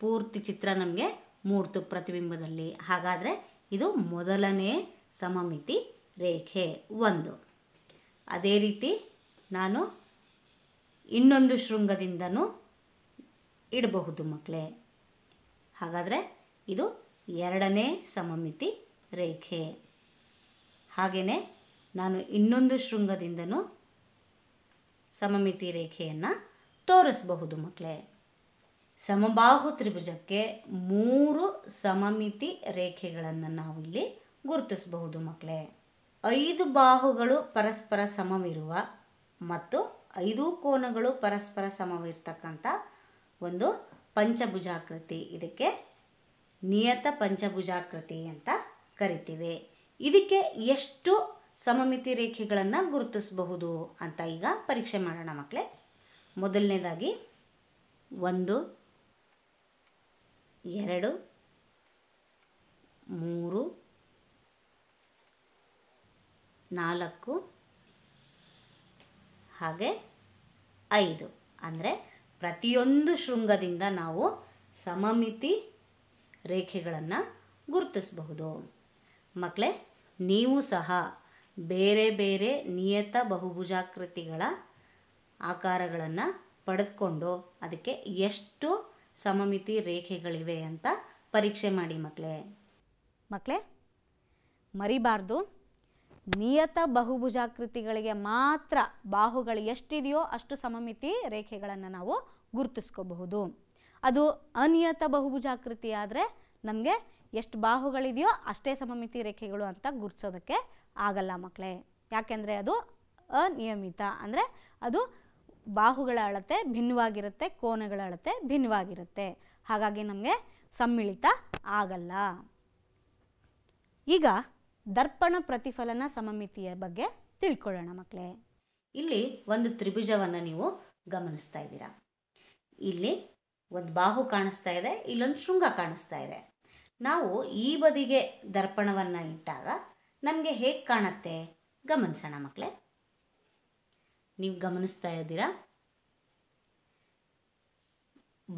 ಪೂರ್ತಿ ಚಿತ್ರ ನಮಗೆ ಮೂಡ್ತು ಪ್ರತಿಬಿಂಬದಲ್ಲಿ ಹಾಗಾದರೆ ಇದು ಮೊದಲನೇ ಸಮಮಿತಿ ರೇಖೆ ಒಂದು ಅದೇ ರೀತಿ ನಾನು ಇನ್ನೊಂದು ಶೃಂಗದಿಂದನೂ ಇಡಬಹುದು ಮಕ್ಕಳೇ ಹಾಗಾದರೆ ಇದು ಎರಡನೇ ಸಮಮಿತಿ ರೇಖೆ ಹಾಗೆಯೇ ನಾನು ಇನ್ನೊಂದು ಶೃಂಗದಿಂದನೂ ಸಮಮಿತಿ ರೇಖೆಯನ್ನು ತೋರಿಸಬಹುದು ಮಕ್ಕಳೇ ಸಮಬಾಹು ತ್ರಿಭುಜಕ್ಕೆ ಮೂರು ಸಮಮಿತಿ ರೇಖೆಗಳನ್ನು ನಾವು ಇಲ್ಲಿ ಗುರುತಿಸಬಹುದು ಮಕ್ಕಳೇ ಐದು ಬಾಹುಗಳು ಪರಸ್ಪರ ಸಮವಿರುವ ಮತ್ತು ಐದು ಕೋನಗಳು ಪರಸ್ಪರ ಸಮವಿರ್ತಕ್ಕಂಥ ಒಂದು ಪಂಚಭುಜಾಕೃತಿ ಇದಕ್ಕೆ ನಿಯತ ಪಂಚಭುಜಾಕೃತಿ ಅಂತ ಕರಿತೀವಿ ಇದಕ್ಕೆ ಎಷ್ಟು ಸಮಮಿತಿ ರೇಖೆಗಳನ್ನು ಗುರುತಿಸಬಹುದು ಅಂತ ಈಗ ಪರೀಕ್ಷೆ ಮಾಡೋಣ ಮಕ್ಕಳೇ ಮೊದಲನೇದಾಗಿ ಒಂದು ಎರಡು ಮೂರು ನಾಲ್ಕು ಹಾಗೆ ಐದು ಅಂದರೆ ಪ್ರತಿಯೊಂದು ಶೃಂಗದಿಂದ ನಾವು ಸಮಮಿತಿ ರೇಖೆಗಳನ್ನು ಗುರುತಿಸಬಹುದು ಮಕ್ಕಳೇ ನೀವು ಸಹ ಬೇರೆ ಬೇರೆ ನಿಯತ ಬಹುಭುಜಾಕೃತಿಗಳ ಆಕಾರಗಳನ್ನು ಪಡೆದುಕೊಂಡು ಅದಕ್ಕೆ ಎಷ್ಟು ಸಮಮಿತಿ ರೇಖೆಗಳಿವೆ ಅಂತ ಪರೀಕ್ಷೆ ಮಾಡಿ ಮಕ್ಕಳೇ ಮಕ್ಕಳೇ ಮರಿಬಾರ್ದು ನಿಯತ ಬಹುಭುಜಾಕೃತಿಗಳಿಗೆ ಮಾತ್ರ ಬಾಹುಗಳು ಎಷ್ಟಿದೆಯೋ ಅಷ್ಟು ಸಮಮಿತಿ ರೇಖೆಗಳನ್ನು ನಾವು ಗುರುತಿಸ್ಕೋಬಹುದು ಅದು ಅನಿಯತ ಬಹುಭುಜಾಕೃತಿ ಆದರೆ ನಮಗೆ ಎಷ್ಟು ಬಾಹುಗಳಿದೆಯೋ ಅಷ್ಟೇ ಸಮಮಿತಿ ರೇಖೆಗಳು ಅಂತ ಗುರುತಿಸೋದಕ್ಕೆ ಆಗಲ್ಲ ಮಕ್ಕಳೇ ಯಾಕೆಂದರೆ ಅದು ಅನಿಯಮಿತ ಅಂದರೆ ಅದು ಬಾಹುಗಳ ಅಳತೆ ಭಿನ್ನವಾಗಿರುತ್ತೆ ಕೋನಗಳ ಅಳತೆ ಭಿನ್ನವಾಗಿರುತ್ತೆ ಹಾಗಾಗಿ ನಮಗೆ ಸಮ್ಮಿಳಿತ ಆಗಲ್ಲ ಈಗ ದರ್ಪಣ ಪ್ರತಿಫಲನ ಸಮಮಿತಿಯ ಬಗ್ಗೆ ತಿಳ್ಕೊಳ್ಳೋಣ ಮಕ್ಕಳೇ ಇಲ್ಲಿ ಒಂದು ತ್ರಿಭುಜವನ್ನು ನೀವು ಗಮನಿಸ್ತಾ ಇದ್ದೀರಾ ಇಲ್ಲಿ ಒಂದು ಬಾಹು ಕಾಣಿಸ್ತಾ ಇದೆ ಇಲ್ಲೊಂದು ಶೃಂಗ ಕಾಣಿಸ್ತಾ ಇದೆ ನಾವು ಈ ಬದಿಗೆ ದರ್ಪಣವನ್ನು ಇಟ್ಟಾಗ ನನಗೆ ಹೇಗೆ ಕಾಣತ್ತೆ ಗಮನಿಸೋಣ ಮಕ್ಕಳೇ ನೀವು ಗಮನಿಸ್ತಾ ಇದ್ದೀರಾ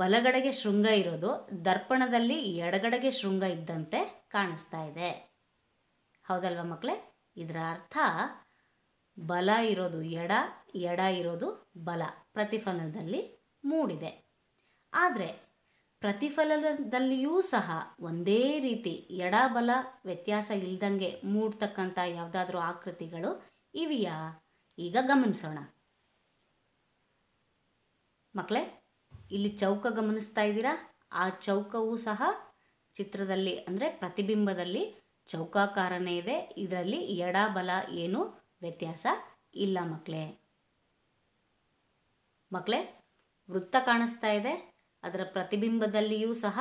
ಬಲಗಡೆಗೆ ಶೃಂಗ ಇರೋದು ದರ್ಪಣದಲ್ಲಿ ಎಡಗಡೆಗೆ ಶೃಂಗ ಇದ್ದಂತೆ ಕಾಣಿಸ್ತಾ ಇದೆ ಹೌದಲ್ವಾ ಮಕ್ಕಳೇ ಇದರ ಅರ್ಥ ಬಲ ಇರೋದು ಎಡ ಎಡ ಇರೋದು ಬಲ ಪ್ರತಿಫಲದಲ್ಲಿ ಮೂಡಿದೆ ಆದರೆ ಪ್ರತಿಫಲದಲ್ಲಿಯೂ ಸಹ ಒಂದೇ ರೀತಿ ಎಡಬಲ ವ್ಯತ್ಯಾಸ ಇಲ್ದಂಗೆ ಮೂಡ್ತಕ್ಕಂಥ ಯಾವುದಾದ್ರೂ ಆಕೃತಿಗಳು ಇವೆಯಾ ಈಗ ಗಮನಿಸೋಣ ಮಕ್ಕಳೇ ಇಲ್ಲಿ ಚೌಕ ಗಮನಿಸ್ತಾ ಇದ್ದೀರಾ ಆ ಚೌಕವೂ ಸಹ ಚಿತ್ರದಲ್ಲಿ ಅಂದರೆ ಪ್ರತಿಬಿಂಬದಲ್ಲಿ ಚೌಕಾಕಾರನೇ ಇದೆ ಇದರಲ್ಲಿ ಎಡ ಬಲ ಏನು ವ್ಯತ್ಯಾಸ ಇಲ್ಲ ಮಕ್ಕಳೇ ಮಕ್ಕಳೇ ವೃತ್ತ ಕಾಣಿಸ್ತಾ ಇದೆ ಅದರ ಪ್ರತಿಬಿಂಬದಲ್ಲಿಯೂ ಸಹ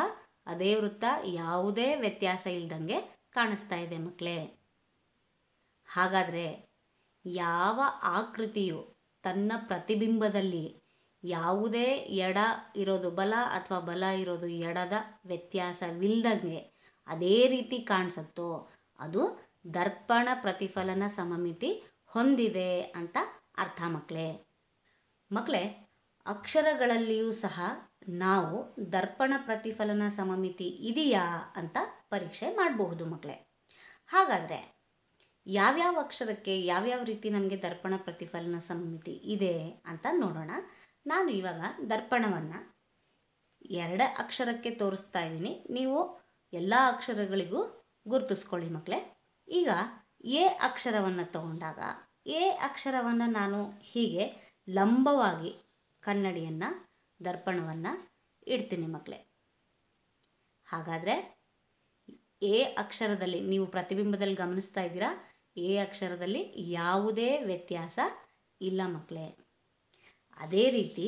ಅದೇ ವೃತ್ತ ಯಾವುದೇ ವ್ಯತ್ಯಾಸ ಇಲ್ದಂಗೆ ಕಾಣಿಸ್ತಾ ಇದೆ ಮಕ್ಕಳೇ ಹಾಗಾದರೆ ಯಾವ ಆಕೃತಿಯು ತನ್ನ ಪ್ರತಿಬಿಂಬದಲ್ಲಿ ಯಾವುದೇ ಎಡ ಇರೋದು ಬಲ ಅಥವಾ ಬಲ ಇರೋದು ಎಡದ ವ್ಯತ್ಯಾಸವಿಲ್ದಂಗೆ ಅದೇ ರೀತಿ ಕಾಣಿಸುತ್ತೋ ಅದು ದರ್ಪಣ ಪ್ರತಿಫಲನ ಸಮಮಿತಿ ಹೊಂದಿದೆ ಅಂತ ಅರ್ಥ ಮಕ್ಕಳೇ ಮಕ್ಕಳೇ ಅಕ್ಷರಗಳಲ್ಲಿಯೂ ಸಹ ನಾವು ದರ್ಪಣ ಪ್ರತಿಫಲನ ಸಮಮಿತಿ ಇದೆಯಾ ಅಂತ ಪರೀಕ್ಷೆ ಮಾಡಬಹುದು ಮಕ್ಕಳೇ ಹಾಗಾದರೆ ಯಾವ್ಯಾವ ಅಕ್ಷರಕ್ಕೆ ಯಾವ್ಯಾವ ರೀತಿ ನಮಗೆ ದರ್ಪಣ ಪ್ರತಿಫಲನ ಸಮಮಿತಿ ಇದೆ ಅಂತ ನೋಡೋಣ ನಾನು ಇವಾಗ ದರ್ಪಣವನ್ನು ಎರಡು ಅಕ್ಷರಕ್ಕೆ ತೋರಿಸ್ತಾ ಇದ್ದೀನಿ ನೀವು ಎಲ್ಲ ಅಕ್ಷರಗಳಿಗೂ ಗುರುತಿಸ್ಕೊಳ್ಳಿ ಮಕ್ಕಳೇ ಈಗ ಎ ಅಕ್ಷರವನ್ನು ತಗೊಂಡಾಗ ಎ ಅಕ್ಷರವನ್ನು ನಾನು ಹೀಗೆ ಲಂಬವಾಗಿ ಕನ್ನಡಿಯನ್ನು ದರ್ಪಣವನ್ನು ಇಡ್ತೀನಿ ಮಕ್ಕಳೇ ಹಾಗಾದರೆ ಎ ಅಕ್ಷರದಲ್ಲಿ ನೀವು ಪ್ರತಿಬಿಂಬದಲ್ಲಿ ಗಮನಿಸ್ತಾ ಇದ್ದೀರಾ ಎ ಅಕ್ಷರದಲ್ಲಿ ಯಾವುದೇ ವ್ಯತ್ಯಾಸ ಇಲ್ಲ ಮಕ್ಕಳೇ ಅದೇ ರೀತಿ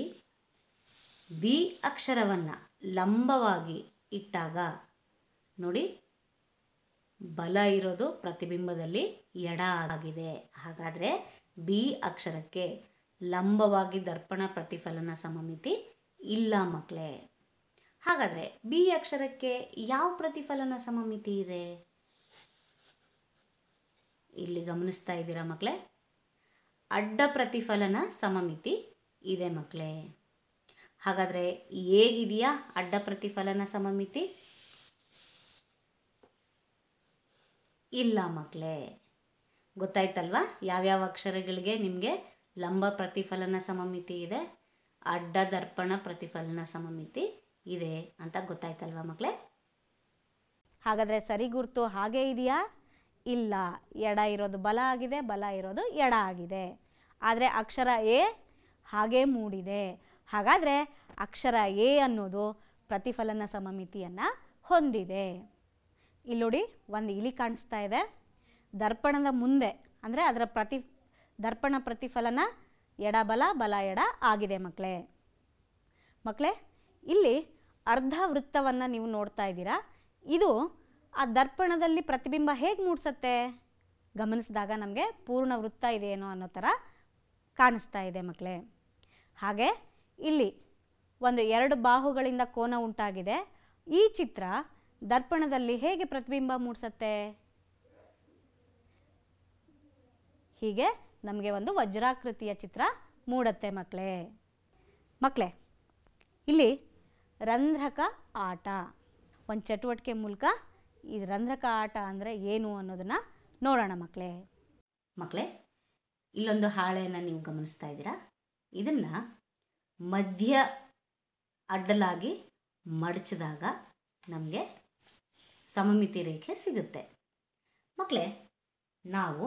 ಬಿ ಅಕ್ಷರವನ್ನು ಲಂಬವಾಗಿ ಇಟ್ಟಾಗ ನೋಡಿ ಬಲ ಇರೋದು ಪ್ರತಿಬಿಂಬದಲ್ಲಿ ಎಡ ಆಗಿದೆ ಹಾಗಾದರೆ ಬಿ ಅಕ್ಷರಕ್ಕೆ ಲಂಬವಾಗಿ ದರ್ಪಣ ಪ್ರತಿಫಲನ ಸಮಮಿತಿ ಇಲ್ಲ ಮಕ್ಕಳೇ ಹಾಗಾದರೆ ಬಿ ಅಕ್ಷರಕ್ಕೆ ಯಾವ ಪ್ರತಿಫಲನ ಸಮಮಿತಿ ಇದೆ ಇಲ್ಲಿ ಗಮನಿಸ್ತಾ ಇದ್ದೀರಾ ಮಕ್ಕಳೇ ಅಡ್ಡ ಪ್ರತಿಫಲನ ಸಮಮಿತಿ ಇದೆ ಮಕ್ಕಳೇ ಹಾಗಾದರೆ ಹೇಗಿದೆಯಾ ಅಡ್ಡ ಪ್ರತಿಫಲನ ಸಮಮಿತಿ ಇಲ್ಲ ಮಕ್ಕಳೇ ಗೊತ್ತಾಯ್ತಲ್ವಾ ಯಾವ್ಯಾವ ಅಕ್ಷರಗಳಿಗೆ ನಿಮಗೆ ಲಂಬ ಪ್ರತಿಫಲನ ಸಮಮಿತಿ ಇದೆ ಅಡ್ಡ ದರ್ಪಣ ಪ್ರತಿಫಲನ ಸಮಮಿತಿ ಇದೆ ಅಂತ ಗೊತ್ತಾಯ್ತಲ್ವ ಮಕ್ಕಳೇ ಹಾಗಾದರೆ ಸರಿ ಗುರುತು ಹಾಗೆ ಇದೆಯಾ ಇಲ್ಲ ಎಡ ಇರೋದು ಬಲ ಆಗಿದೆ ಬಲ ಇರೋದು ಎಡ ಆಗಿದೆ ಆದರೆ ಅಕ್ಷರ ಎ ಹಾಗೆ ಮೂಡಿದೆ ಹಾಗಾದರೆ ಅಕ್ಷರ ಎ ಅನ್ನೋದು ಪ್ರತಿಫಲನ ಸಮಮಿತಿಯನ್ನು ಹೊಂದಿದೆ ಇಲ್ಲಿ ನೋಡಿ ಒಂದು ಇಲಿ ಕಾಣಿಸ್ತಾ ಇದೆ ದರ್ಪಣದ ಮುಂದೆ ಅಂದರೆ ಅದರ ಪ್ರತಿ ದರ್ಪಣ ಪ್ರತಿಫಲನ ಎಡ ಬಲ ಬಲ ಎಡ ಆಗಿದೆ ಮಕ್ಕಳೇ ಮಕ್ಕಳೇ ಇಲ್ಲಿ ಅರ್ಧ ವೃತ್ತವನ್ನು ನೀವು ನೋಡ್ತಾ ಇದ್ದೀರಾ ಇದು ಆ ದರ್ಪಣದಲ್ಲಿ ಪ್ರತಿಬಿಂಬ ಹೇಗೆ ಮೂಡಿಸತ್ತೆ ಗಮನಿಸಿದಾಗ ನಮಗೆ ಪೂರ್ಣ ವೃತ್ತ ಇದೆಯೇನೋ ಅನ್ನೋ ಥರ ಕಾಣಿಸ್ತಾ ಇದೆ ಮಕ್ಕಳೇ ಹಾಗೆ ಇಲ್ಲಿ ಒಂದು ಎರಡು ಬಾಹುಗಳಿಂದ ಕೋನ ಉಂಟಾಗಿದೆ ಈ ಚಿತ್ರ ದರ್ಪಣದಲ್ಲಿ ಹೇಗೆ ಪ್ರತಿಬಿಂಬ ಮೂಡಿಸತ್ತೆ ಹೀಗೆ ನಮಗೆ ಒಂದು ವಜ್ರಾಕೃತಿಯ ಚಿತ್ರ ಮೂಡತ್ತೆ ಮಕ್ಕಳೇ ಮಕ್ಕಳೇ ಇಲ್ಲಿ ರಂಧ್ರಕ ಆಟ ಒಂದು ಚಟುವಟಿಕೆ ಮೂಲಕ ಈ ರಂಧ್ರಕ ಆಟ ಅಂದರೆ ಏನು ಅನ್ನೋದನ್ನು ನೋಡೋಣ ಮಕ್ಕಳೇ ಮಕ್ಕಳೇ ಇಲ್ಲೊಂದು ಹಾಳೆಯನ್ನು ನೀವು ಗಮನಿಸ್ತಾ ಇದ್ದೀರಾ ಇದನ್ನು ಮಧ್ಯ ಅಡ್ಡಲಾಗಿ ಮಡಚಿದಾಗ ನಮಗೆ ಸಮಮಿತಿ ರೇಖೆ ಸಿಗುತ್ತೆ ಮಕ್ಕಳೇ ನಾವು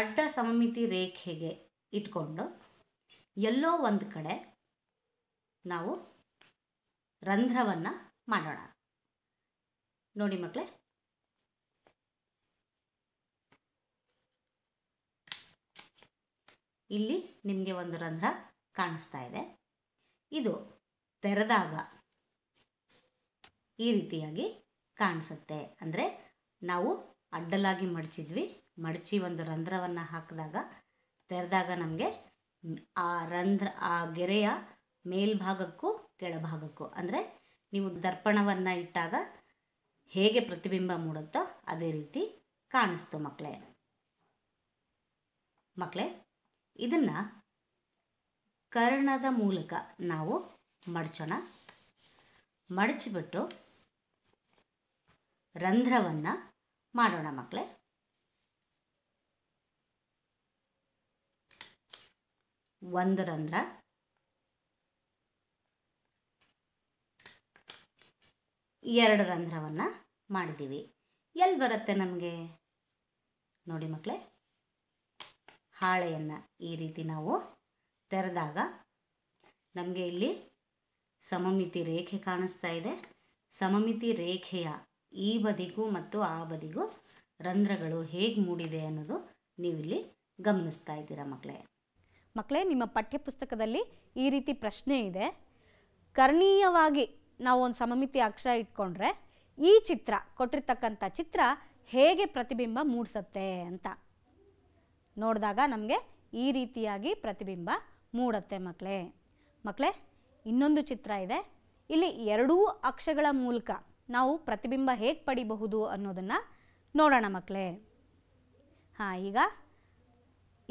ಅಡ್ಡ ಸಮಮಿತಿ ರೇಖೆಗೆ ಇಟ್ಕೊಂಡು ಎಲ್ಲೋ ಒಂದು ಕಡೆ ನಾವು ರಂಧ್ರವನ್ನು ಮಾಡೋಣ ನೋಡಿ ಮಕ್ಕಳೇ ಇಲ್ಲಿ ನಿಮಗೆ ಒಂದು ರಂಧ್ರ ಕಾಣಿಸ್ತಾ ಇದೆ ಇದು ತೆರೆದಾಗ ಈ ರೀತಿಯಾಗಿ ಕಾಣಿಸುತ್ತೆ ಅಂದರೆ ನಾವು ಅಡ್ಡಲಾಗಿ ಮಡಚಿದ್ವಿ ಮಡಚಿ ಒಂದು ರಂಧ್ರವನ್ನು ಹಾಕಿದಾಗ ತೆರೆದಾಗ ನಮಗೆ ಆ ರಂಧ್ರ ಆ ಗೆರೆಯ ಮೇಲ್ಭಾಗಕ್ಕೂ ಕೆಳಭಾಗಕ್ಕೂ ಅಂದರೆ ನೀವು ದರ್ಪಣವನ್ನು ಇಟ್ಟಾಗ ಹೇಗೆ ಪ್ರತಿಬಿಂಬ ಮೂಡುತ್ತೋ ಅದೇ ರೀತಿ ಕಾಣಿಸ್ತು ಮಕ್ಕಳೇ ಮಕ್ಕಳೇ ಇದನ್ನು ಕರ್ಣದ ಮೂಲಕ ನಾವು ಮಡಚೋಣ ಮಡಚಿಬಿಟ್ಟು ರಂಧ್ರವನ್ನು ಮಾಡೋಣ ಮಕ್ಕಳೇ ರಂಧ್ರ ಎರಡು ರಂಧ್ರವನ್ನು ಮಾಡಿದ್ದೀವಿ ಎಲ್ಲಿ ಬರುತ್ತೆ ನಮಗೆ ನೋಡಿ ಮಕ್ಕಳೇ ಹಾಳೆಯನ್ನು ಈ ರೀತಿ ನಾವು ತೆರೆದಾಗ ನಮಗೆ ಇಲ್ಲಿ ಸಮಮಿತಿ ರೇಖೆ ಕಾಣಿಸ್ತಾ ಇದೆ ಸಮಮಿತಿ ರೇಖೆಯ ಈ ಬದಿಗೂ ಮತ್ತು ಆ ಬದಿಗೂ ರಂಧ್ರಗಳು ಹೇಗೆ ಮೂಡಿದೆ ಅನ್ನೋದು ನೀವಿಲ್ಲಿ ಗಮನಿಸ್ತಾ ಇದ್ದೀರಾ ಮಕ್ಕಳೇ ಮಕ್ಕಳೇ ನಿಮ್ಮ ಪಠ್ಯಪುಸ್ತಕದಲ್ಲಿ ಈ ರೀತಿ ಪ್ರಶ್ನೆ ಇದೆ ಕರ್ಣೀಯವಾಗಿ ನಾವು ಒಂದು ಸಮಮಿತಿ ಅಕ್ಷರ ಇಟ್ಕೊಂಡ್ರೆ ಈ ಚಿತ್ರ ಕೊಟ್ಟಿರ್ತಕ್ಕಂಥ ಚಿತ್ರ ಹೇಗೆ ಪ್ರತಿಬಿಂಬ ಮೂಡಿಸತ್ತೆ ಅಂತ ನೋಡಿದಾಗ ನಮಗೆ ಈ ರೀತಿಯಾಗಿ ಪ್ರತಿಬಿಂಬ ಮೂಡತ್ತೆ ಮಕ್ಕಳೇ ಮಕ್ಕಳೇ ಇನ್ನೊಂದು ಚಿತ್ರ ಇದೆ ಇಲ್ಲಿ ಎರಡೂ ಅಕ್ಷಗಳ ಮೂಲಕ ನಾವು ಪ್ರತಿಬಿಂಬ ಹೇಗೆ ಪಡಿಬಹುದು ಅನ್ನೋದನ್ನು ನೋಡೋಣ ಮಕ್ಕಳೇ ಹಾಂ ಈಗ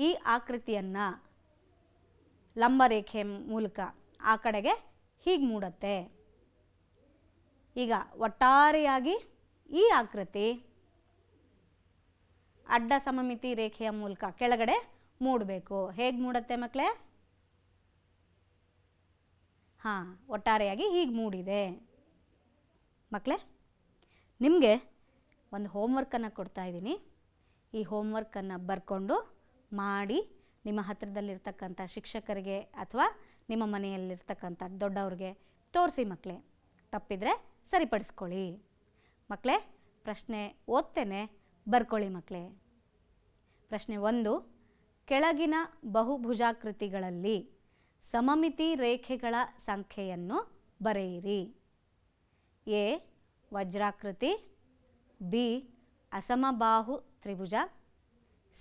ಈ ಆಕೃತಿಯನ್ನು ಲಂಬ ರೇಖೆ ಮೂಲಕ ಆ ಕಡೆಗೆ ಹೀಗೆ ಮೂಡುತ್ತೆ ಈಗ ಒಟ್ಟಾರೆಯಾಗಿ ಈ ಆಕೃತಿ ಅಡ್ಡ ಸಮಮಿತಿ ರೇಖೆಯ ಮೂಲಕ ಕೆಳಗಡೆ ಮೂಡಬೇಕು ಹೇಗೆ ಮೂಡುತ್ತೆ ಮಕ್ಕಳೇ ಹಾಂ ಒಟ್ಟಾರೆಯಾಗಿ ಹೀಗೆ ಮೂಡಿದೆ ಮಕ್ಕಳೇ ನಿಮಗೆ ಒಂದು ಹೋಮ್ವರ್ಕನ್ನು ಕೊಡ್ತಾಯಿದ್ದೀನಿ ಈ ಹೋಮ್ವರ್ಕನ್ನು ಬರ್ಕೊಂಡು ಮಾಡಿ ನಿಮ್ಮ ಹತ್ತಿರದಲ್ಲಿರ್ತಕ್ಕಂಥ ಶಿಕ್ಷಕರಿಗೆ ಅಥವಾ ನಿಮ್ಮ ಮನೆಯಲ್ಲಿರ್ತಕ್ಕಂಥ ದೊಡ್ಡವ್ರಿಗೆ ತೋರಿಸಿ ಮಕ್ಕಳೇ ತಪ್ಪಿದರೆ ಸರಿಪಡಿಸ್ಕೊಳ್ಳಿ ಮಕ್ಕಳೇ ಪ್ರಶ್ನೆ ಓದ್ತೇನೆ ಬರ್ಕೊಳ್ಳಿ ಮಕ್ಕಳೇ ಪ್ರಶ್ನೆ ಒಂದು ಕೆಳಗಿನ ಬಹುಭುಜಾಕೃತಿಗಳಲ್ಲಿ ಸಮಮಿತಿ ರೇಖೆಗಳ ಸಂಖ್ಯೆಯನ್ನು ಬರೆಯಿರಿ ಎ ವಜ್ರಾಕೃತಿ ಬಿ ಅಸಮಬಾಹು ತ್ರಿಭುಜ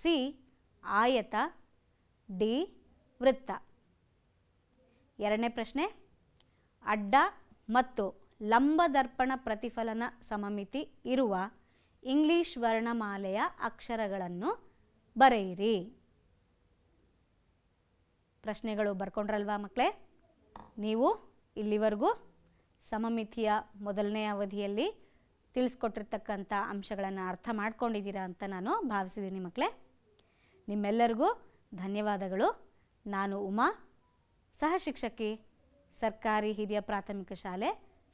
ಸಿ ಆಯತ ಡಿ ವೃತ್ತ ಎರಡನೇ ಪ್ರಶ್ನೆ ಅಡ್ಡ ಮತ್ತು ಲಂಬ ದರ್ಪಣ ಪ್ರತಿಫಲನ ಸಮಮಿತಿ ಇರುವ ಇಂಗ್ಲಿಷ್ ವರ್ಣಮಾಲೆಯ ಅಕ್ಷರಗಳನ್ನು ಬರೆಯಿರಿ ಪ್ರಶ್ನೆಗಳು ಬರ್ಕೊಂಡ್ರಲ್ವಾ ಮಕ್ಕಳೇ ನೀವು ಇಲ್ಲಿವರೆಗೂ ಸಮಮಿತಿಯ ಮೊದಲನೇ ಅವಧಿಯಲ್ಲಿ ತಿಳಿಸ್ಕೊಟ್ಟಿರ್ತಕ್ಕಂಥ ಅಂಶಗಳನ್ನು ಅರ್ಥ ಮಾಡ್ಕೊಂಡಿದ್ದೀರಾ ಅಂತ ನಾನು ಭಾವಿಸಿದ್ದೀನಿ ಮಕ್ಕಳೇ ನಿಮ್ಮೆಲ್ಲರಿಗೂ ಧನ್ಯವಾದಗಳು ನಾನು ಉಮಾ ಸಹ ಶಿಕ್ಷಕಿ ಸರ್ಕಾರಿ ಹಿರಿಯ ಪ್ರಾಥಮಿಕ ಶಾಲೆ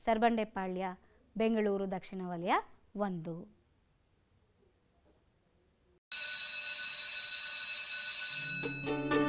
ಸರ್ಬಂಡೆಪಾಳ್ಯ ಬೆಂಗಳೂರು ದಕ್ಷಿಣ ವಲಯ ಒಂದು